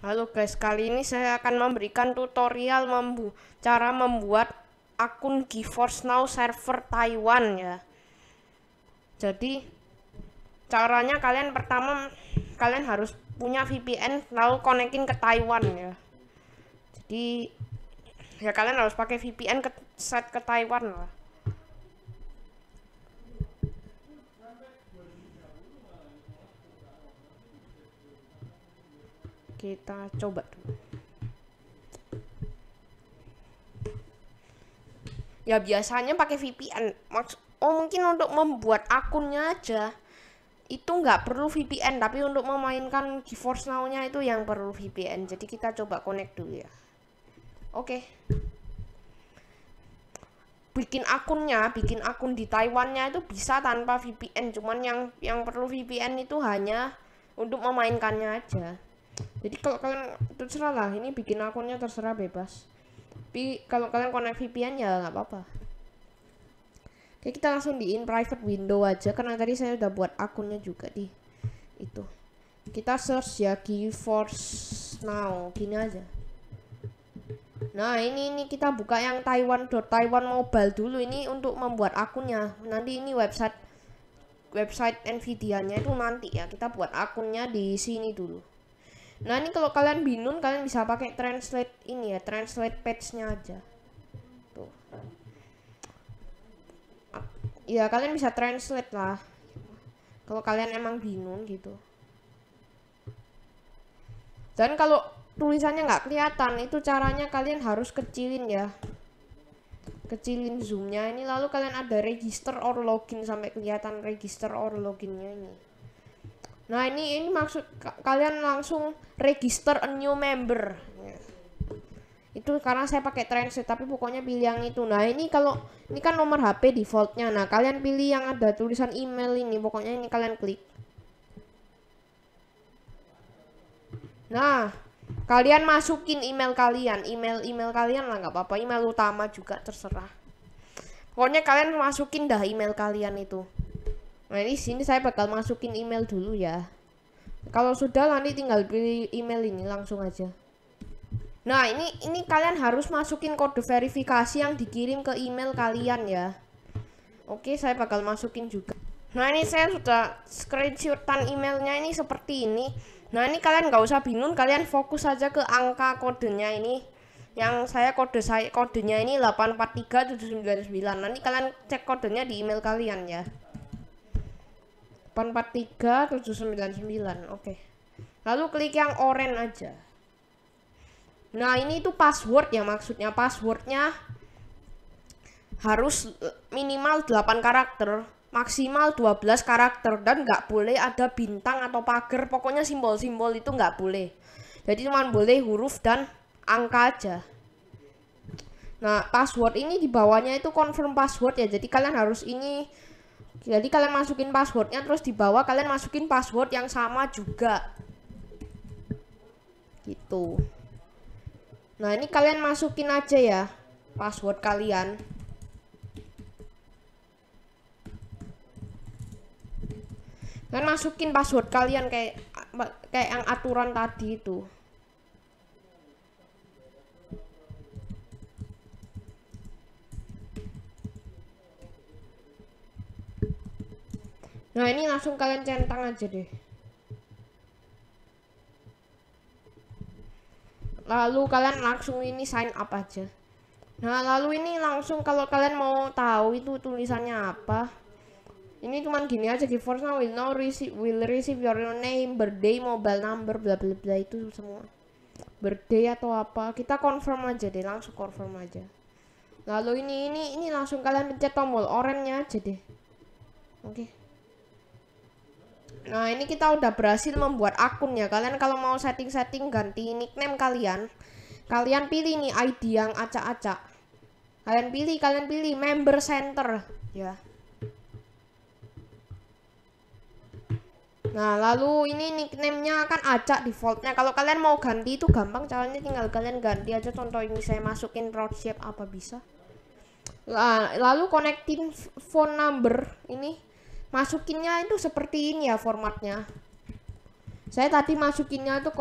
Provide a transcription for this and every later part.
Halo guys, kali ini saya akan memberikan tutorial membu cara membuat akun GeForce Now server Taiwan ya. Jadi caranya kalian pertama kalian harus punya VPN lalu konekin ke Taiwan ya. Jadi ya kalian harus pakai VPN ke set ke Taiwan lah. kita coba dulu ya biasanya pakai VPN maks, oh mungkin untuk membuat akunnya aja itu nggak perlu VPN tapi untuk memainkan GeForce Now-nya itu yang perlu VPN jadi kita coba connect dulu ya oke okay. bikin akunnya bikin akun di Taiwan-nya itu bisa tanpa VPN cuman yang yang perlu VPN itu hanya untuk memainkannya aja jadi kalau kalian terserah lah ini bikin akunnya terserah bebas tapi kalau kalian connect VPN ya nggak apa-apa Oke kita langsung di in private window aja karena tadi saya udah buat akunnya juga di itu kita search ya GeForce Now gini aja Nah ini ini kita buka yang Taiwan Taiwan Mobile dulu ini untuk membuat akunnya nanti ini website website Nvidia nya itu nanti ya kita buat akunnya di sini dulu Nah ini kalau kalian bingung kalian bisa pakai translate ini ya, translate page-nya aja. Tuh. Ya kalian bisa translate lah. Kalau kalian emang bingung gitu. Dan kalau tulisannya nggak kelihatan itu caranya kalian harus kecilin ya. Kecilin zoomnya ini lalu kalian ada register or login sampai kelihatan register or loginnya ini. Nah ini ini maksud kalian langsung register a new member. Ya. Itu karena saya pakai transit tapi pokoknya pilih yang itu. Nah ini kalau ini kan nomor HP defaultnya. Nah kalian pilih yang ada tulisan email ini. Pokoknya ini kalian klik. Nah kalian masukin email kalian, email email kalian lah nggak apa-apa. Email utama juga terserah. Pokoknya kalian masukin dah email kalian itu. Nah ini sini saya bakal masukin email dulu ya. Kalau sudah nanti tinggal pilih email ini langsung aja. Nah ini ini kalian harus masukin kode verifikasi yang dikirim ke email kalian ya. Oke saya bakal masukin juga. Nah ini saya sudah screenshotan emailnya ini seperti ini. Nah ini kalian nggak usah bingung kalian fokus saja ke angka kodenya ini yang saya kode saya kodenya ini 843799 nanti kalian cek kodenya di email kalian ya 843 799 oke okay. lalu klik yang oranye aja nah ini itu password ya maksudnya passwordnya harus eh, minimal 8 karakter maksimal 12 karakter dan nggak boleh ada bintang atau pagar pokoknya simbol-simbol itu nggak boleh jadi cuma boleh huruf dan angka aja nah password ini di bawahnya itu confirm password ya jadi kalian harus ini jadi kalian masukin passwordnya terus di bawah kalian masukin password yang sama juga gitu nah ini kalian masukin aja ya password kalian kalian masukin password kalian kayak kayak yang aturan tadi itu Nah ini langsung kalian centang aja deh. Lalu kalian langsung ini sign up aja. Nah lalu ini langsung kalau kalian mau tahu itu tulisannya apa. Ini cuman gini aja GeForce now will now receive will receive your name, birthday, mobile number, bla bla bla itu semua. Birthday atau apa? Kita confirm aja deh, langsung confirm aja. Lalu ini ini ini langsung kalian pencet tombol oranye aja deh. Oke. Okay. Nah, ini kita udah berhasil membuat akun ya. Kalian kalau mau setting-setting ganti nickname kalian, kalian pilih nih ID yang acak-acak. Kalian pilih, kalian pilih member center ya. Nah, lalu ini nickname-nya kan acak defaultnya. Kalau kalian mau ganti itu gampang, caranya tinggal kalian ganti aja. Contoh ini saya masukin road shape apa bisa. Lalu connecting phone number ini masukinnya itu seperti ini ya formatnya saya tadi masukinnya itu 2,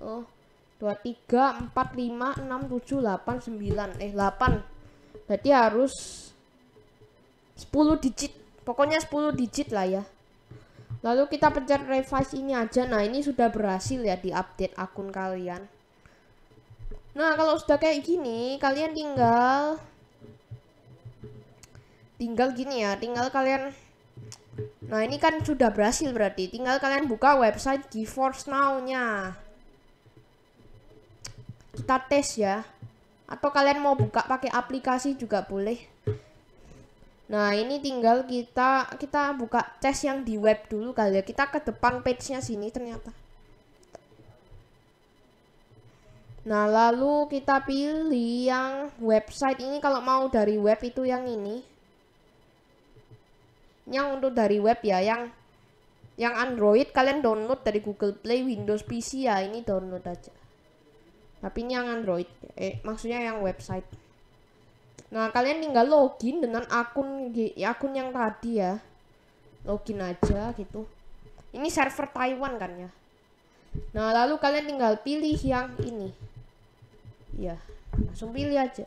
oh 23 45 6 7 8 9 eh 8 berarti harus 10 digit pokoknya 10 digit lah ya lalu kita pencet revise ini aja nah ini sudah berhasil ya di update akun kalian nah kalau sudah kayak gini kalian tinggal tinggal gini ya tinggal kalian nah ini kan sudah berhasil berarti tinggal kalian buka website GeForce Now nya kita tes ya atau kalian mau buka pakai aplikasi juga boleh nah ini tinggal kita kita buka tes yang di web dulu kali ya kita ke depan page nya sini ternyata Nah, lalu kita pilih yang website ini kalau mau dari web itu yang ini yang untuk dari web ya yang yang Android kalian download dari Google Play Windows PC ya ini download aja tapi ini yang Android eh maksudnya yang website nah kalian tinggal login dengan akun akun yang tadi ya login aja gitu ini server Taiwan kan ya nah lalu kalian tinggal pilih yang ini ya langsung pilih aja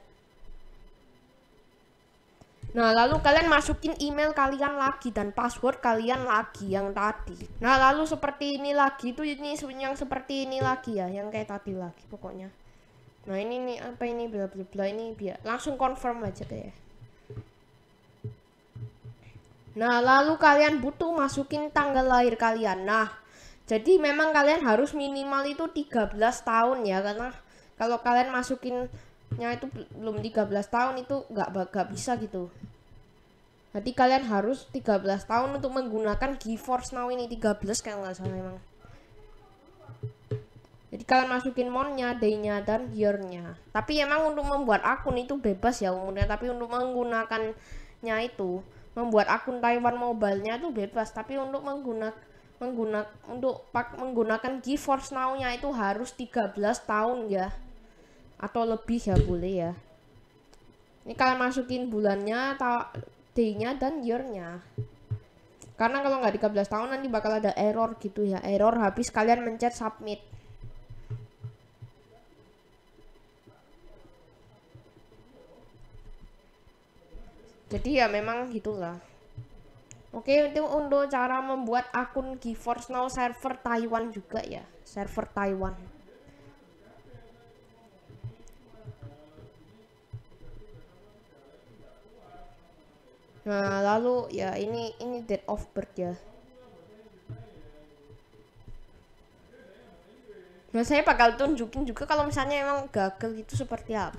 Nah, lalu kalian masukin email kalian lagi dan password kalian lagi yang tadi. Nah, lalu seperti ini lagi tuh ini yang seperti ini lagi ya, yang kayak tadi lagi pokoknya. Nah, ini nih apa ini bla bla bla ini biar langsung confirm aja kayak. Nah, lalu kalian butuh masukin tanggal lahir kalian. Nah, jadi memang kalian harus minimal itu 13 tahun ya karena kalau kalian masukin nya itu belum 13 tahun itu nggak nggak bisa gitu nanti kalian harus 13 tahun untuk menggunakan GeForce Now ini 13 kan nggak salah emang jadi kalian masukin monnya, daynya dan yearnya. nya tapi emang untuk membuat akun itu bebas ya umurnya tapi untuk menggunakannya itu membuat akun Taiwan mobile-nya itu bebas tapi untuk menggunakan menggunakan untuk pak menggunakan GeForce Now-nya itu harus 13 tahun ya atau lebih ya boleh ya ini kalian masukin bulannya day-nya dan year-nya karena kalau nggak 13 tahun nanti bakal ada error gitu ya error habis kalian mencet submit jadi ya memang gitulah Oke, itu untuk cara membuat akun GeForce Now server Taiwan juga ya, server Taiwan. Nah, lalu ya ini ini dead of birth ya. Nah, saya bakal tunjukin juga kalau misalnya emang gagal itu seperti apa.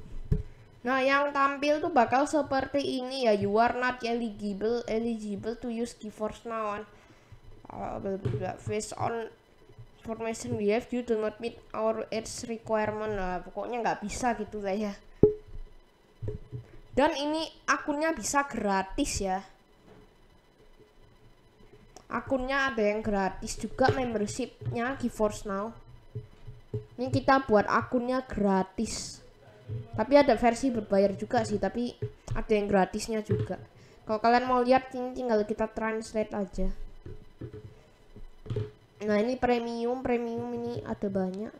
Nah, yang tampil tuh bakal seperti ini ya. You are not eligible eligible to use Keyforce now uh, on uh, face on formation we have you do not meet our age requirement lah pokoknya nggak bisa gitu lah ya dan ini akunnya bisa gratis ya akunnya ada yang gratis juga membershipnya GeForce Now ini kita buat akunnya gratis tapi ada versi berbayar juga sih tapi ada yang gratisnya juga kalau kalian mau lihat ini tinggal kita translate aja nah ini premium premium ini ada banyak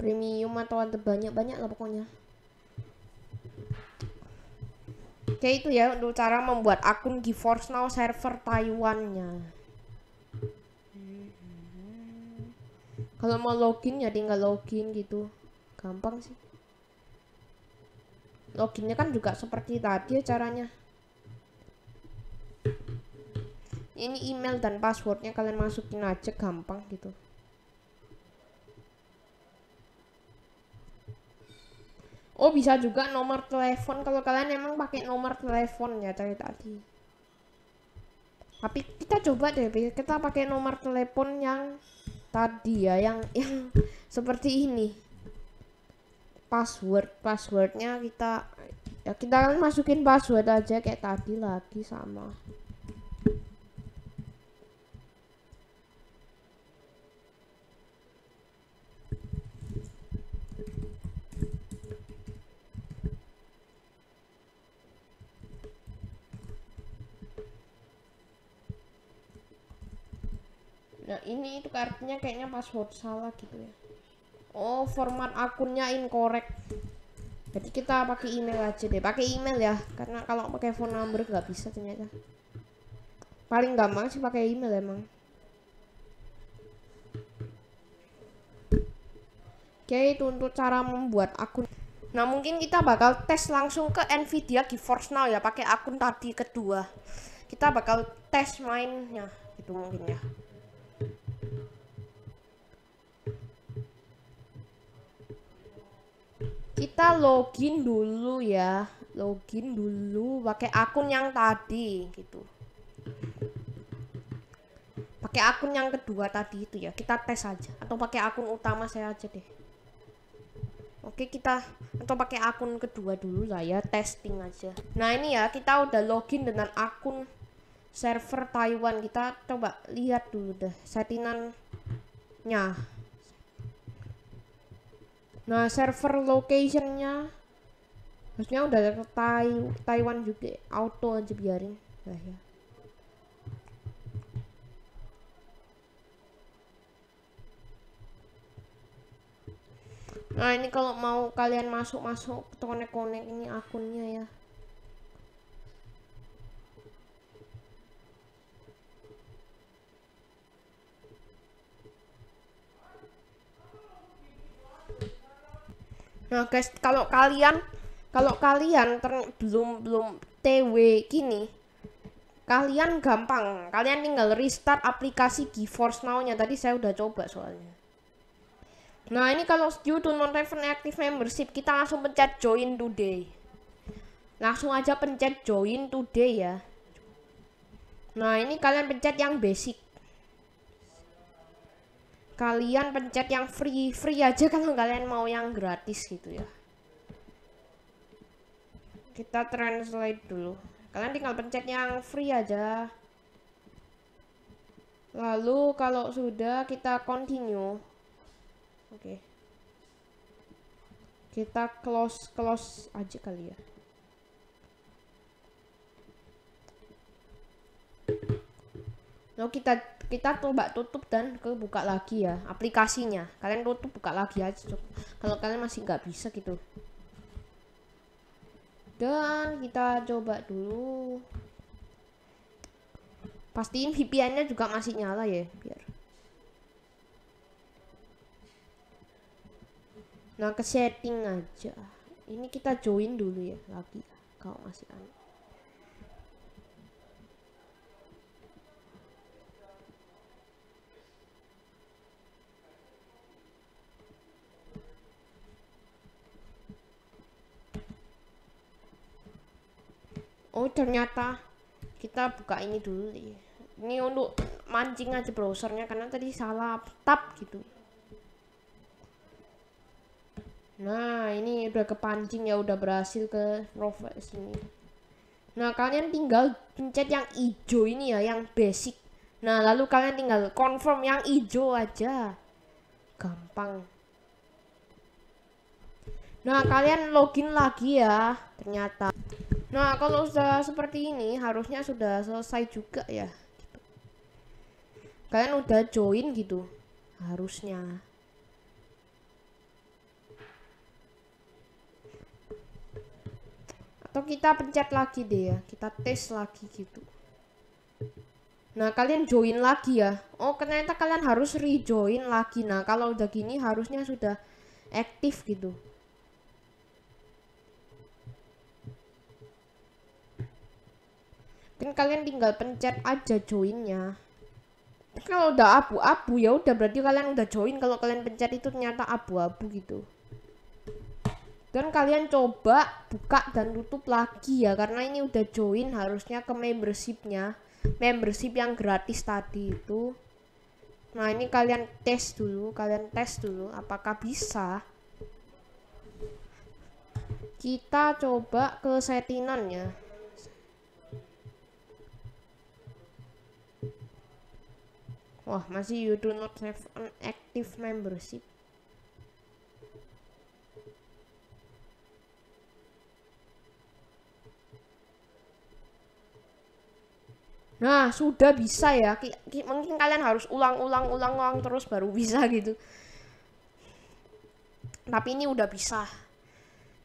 premium atau ada banyak-banyak lah pokoknya Oke itu ya untuk cara membuat akun GeForce Now server Taiwannya kalau mau login ya tinggal login gitu gampang sih loginnya kan juga seperti tadi ya caranya ini email dan passwordnya kalian masukin aja gampang gitu Oh bisa juga nomor telepon kalau kalian emang pakai nomor telepon ya dari tadi. Tapi kita coba deh, kita pakai nomor telepon yang tadi ya, yang yang seperti ini. Password, passwordnya kita ya kita kan masukin password aja kayak tadi lagi sama. ini itu kartunya kayaknya password salah gitu ya oh format akunnya incorrect jadi kita pakai email aja deh pakai email ya karena kalau pakai phone number nggak bisa ternyata paling gampang sih pakai email emang oke itu untuk cara membuat akun nah mungkin kita bakal tes langsung ke nvidia geforce now ya pakai akun tadi kedua kita bakal tes mainnya gitu mungkin ya kita login dulu ya login dulu pakai akun yang tadi gitu pakai akun yang kedua tadi itu ya kita tes aja atau pakai akun utama saya aja deh oke kita atau pakai akun kedua dulu lah ya testing aja nah ini ya kita udah login dengan akun server Taiwan kita coba lihat dulu deh settingannya Nah, server locationnya harusnya udah ada tai Taiwan juga auto aja biarin lah ya. Nah ini kalau mau kalian masuk-masuk konek-konek ini akunnya ya. Nah, guys, kalau kalian kalau kalian ter- belum belum TW kini kalian gampang. Kalian tinggal restart aplikasi GeForce Now-nya. Tadi saya udah coba soalnya. Nah, ini kalau due to non active membership, kita langsung pencet join today. Langsung aja pencet join today ya. Nah, ini kalian pencet yang basic kalian pencet yang free free aja kalau kalian mau yang gratis gitu ya kita translate dulu kalian tinggal pencet yang free aja lalu kalau sudah kita continue oke okay. kita close close aja kali ya lalu kita kita coba tutup dan kebuka lagi ya aplikasinya kalian tutup buka lagi aja kalau kalian masih nggak bisa gitu dan kita coba dulu pastiin VPN-nya juga masih nyala ya biar nah ke setting aja ini kita join dulu ya lagi kalau masih aneh ternyata kita buka ini dulu nih ini untuk mancing aja browsernya karena tadi salah tab gitu nah ini udah kepancing ya udah berhasil ke profile sini nah kalian tinggal pencet yang hijau ini ya yang basic nah lalu kalian tinggal confirm yang hijau aja gampang nah kalian login lagi ya ternyata Nah, kalau sudah seperti ini harusnya sudah selesai juga ya. Kalian udah join gitu harusnya. Atau kita pencet lagi deh ya, kita tes lagi gitu. Nah, kalian join lagi ya. Oh, ternyata kalian harus rejoin lagi. Nah, kalau udah gini harusnya sudah aktif gitu. kan kalian tinggal pencet aja joinnya kalau udah abu-abu ya udah berarti kalian udah join kalau kalian pencet itu ternyata abu-abu gitu dan kalian coba buka dan tutup lagi ya karena ini udah join harusnya ke membershipnya membership yang gratis tadi itu nah ini kalian tes dulu kalian tes dulu apakah bisa kita coba ke settingannya. Wah, masih you do not have an active membership. Nah, sudah bisa ya. K mungkin kalian harus ulang-ulang-ulang-ulang terus baru bisa gitu. Tapi ini udah bisa.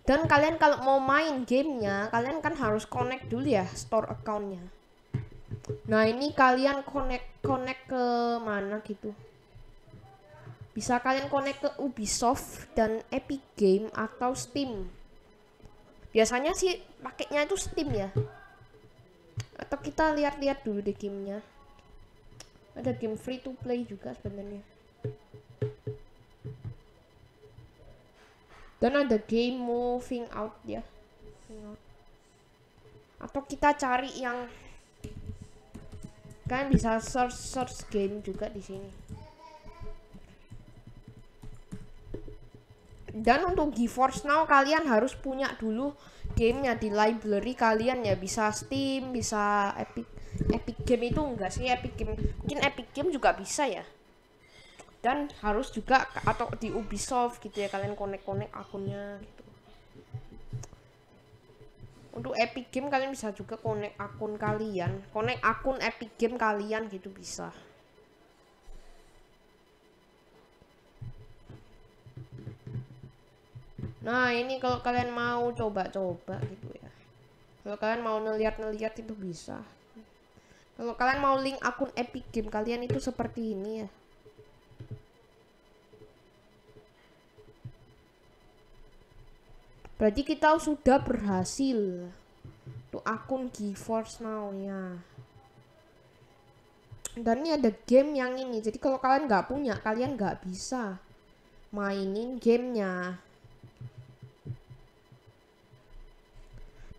Dan kalian kalau mau main gamenya, kalian kan harus connect dulu ya store accountnya. Nah, ini kalian connect Gitu. connect ke mana gitu bisa kalian connect ke Ubisoft dan Epic Game atau Steam biasanya sih paketnya itu Steam ya atau kita lihat-lihat dulu deh gamenya ada game free to play juga sebenarnya dan ada game moving out ya atau kita cari yang kan bisa search search game juga di sini. Dan untuk GeForce Now kalian harus punya dulu gamenya di library kalian ya bisa Steam, bisa Epic Epic Game itu enggak sih Epic Game mungkin Epic Game juga bisa ya dan harus juga atau di Ubisoft gitu ya kalian connect-connect akunnya gitu untuk Epic Game kalian bisa juga konek akun kalian konek akun Epic Game kalian gitu bisa nah ini kalau kalian mau coba-coba gitu ya kalau kalian mau ngeliat-ngeliat itu bisa kalau kalian mau link akun Epic Game kalian itu seperti ini ya berarti kita sudah berhasil untuk akun GeForce now ya dan ini ada game yang ini jadi kalau kalian nggak punya kalian nggak bisa mainin gamenya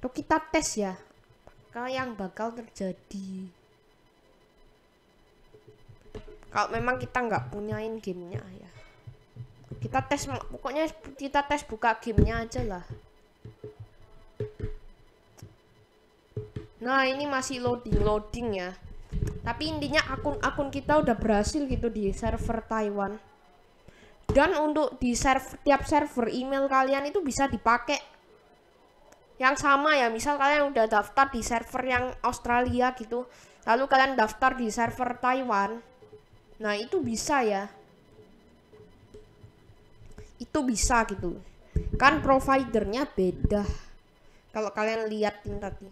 Tuh kita tes ya apakah yang bakal terjadi kalau memang kita nggak punyain gamenya ya kita tes pokoknya kita tes buka gamenya aja lah nah ini masih loading loading ya tapi intinya akun-akun kita udah berhasil gitu di server Taiwan dan untuk di server tiap server email kalian itu bisa dipakai yang sama ya misal kalian udah daftar di server yang Australia gitu lalu kalian daftar di server Taiwan nah itu bisa ya itu bisa gitu kan providernya beda kalau kalian liatin tadi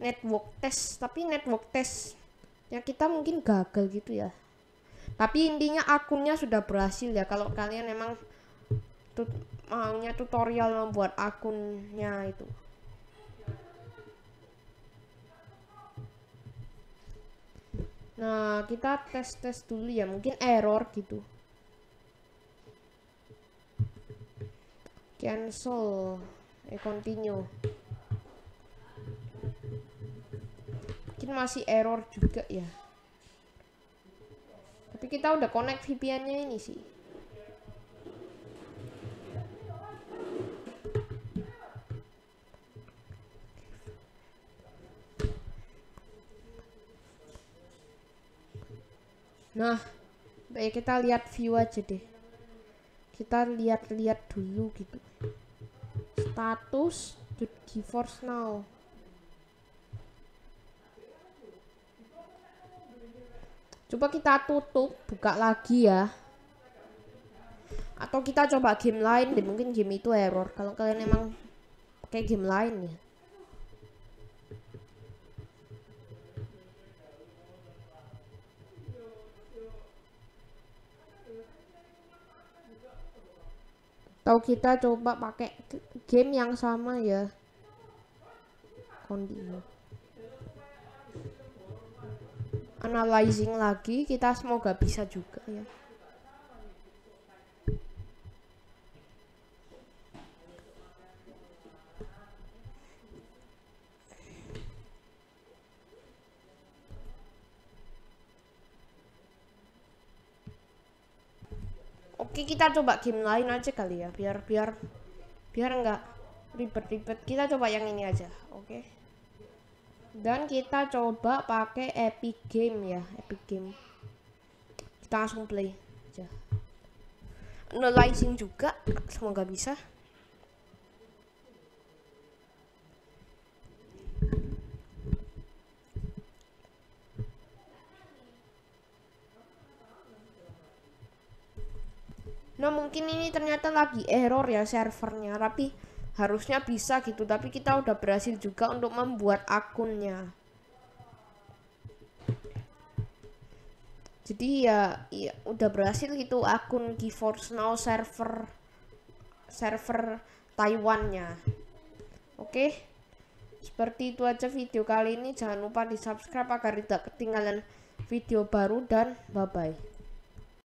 network test tapi network test ya kita mungkin gagal gitu ya tapi intinya akunnya sudah berhasil ya kalau kalian memang tut maunya tutorial membuat akunnya itu Nah, kita tes-tes dulu ya, mungkin error gitu. cancel eh continue mungkin masih error juga ya tapi kita udah connect VPN nya ini sih Nah, baik kita lihat view aja deh kita lihat-lihat dulu gitu status divorce now coba kita tutup buka lagi ya atau kita coba game lain deh mungkin game itu error kalau kalian emang pakai game lain ya atau kita coba pakai game yang sama ya kondisi analyzing lagi kita semoga bisa juga ya Oke kita coba game lain aja kali ya biar biar biar enggak ribet-ribet kita coba yang ini aja oke dan kita coba pakai epic game ya epic game kita langsung play aja analyzing juga semoga bisa nah mungkin ini ternyata lagi error ya servernya tapi harusnya bisa gitu tapi kita udah berhasil juga untuk membuat akunnya jadi ya, ya udah berhasil gitu akun GeForce Now server server Taiwannya oke seperti itu aja video kali ini jangan lupa di subscribe agar tidak ketinggalan video baru dan bye bye